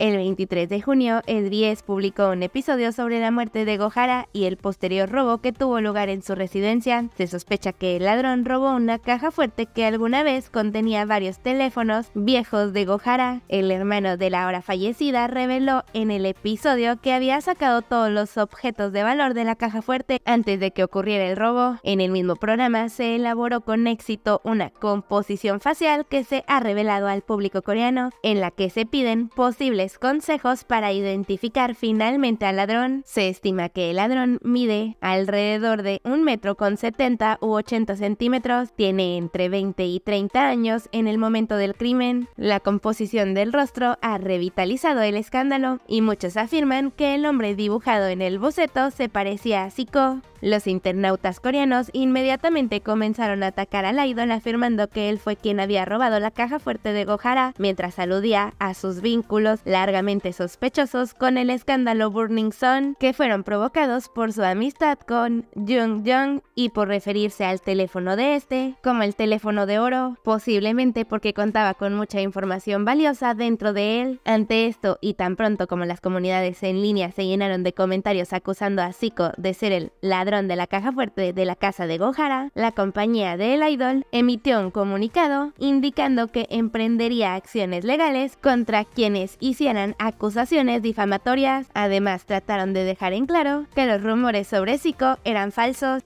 El 23 de junio, el 10 publicó un episodio sobre la muerte de Gohara y el posterior robo que tuvo lugar en su residencia. Se sospecha que el ladrón robó una caja fuerte que alguna vez contenía varios teléfonos viejos de Gohara. El hermano de la ahora fallecida reveló en el episodio que había sacado todos los objetos de valor de la caja fuerte antes de que ocurriera el robo. En el mismo programa se elaboró con éxito una composición facial que se ha revelado al público coreano, en la que se piden posibles consejos para identificar finalmente al ladrón. Se estima que el ladrón mide alrededor de un metro con 70 u 80 centímetros, tiene entre 20 y 30 años en el momento del crimen. La composición del rostro ha revitalizado el escándalo y muchos afirman que el hombre dibujado en el boceto se parecía a Siko. Los internautas coreanos inmediatamente comenzaron a atacar al idol afirmando que él fue quien había robado la caja fuerte de Gohara, mientras aludía a sus vínculos, largamente sospechosos con el escándalo Burning Sun, que fueron provocados por su amistad con Jung Jung y por referirse al teléfono de este como el teléfono de oro, posiblemente porque contaba con mucha información valiosa dentro de él. Ante esto, y tan pronto como las comunidades en línea se llenaron de comentarios acusando a Zico de ser el ladrón de la caja fuerte de la casa de Gohara, la compañía de El Idol emitió un comunicado indicando que emprendería acciones legales contra quienes hicieron eran acusaciones difamatorias. Además, trataron de dejar en claro que los rumores sobre Zico eran falsos.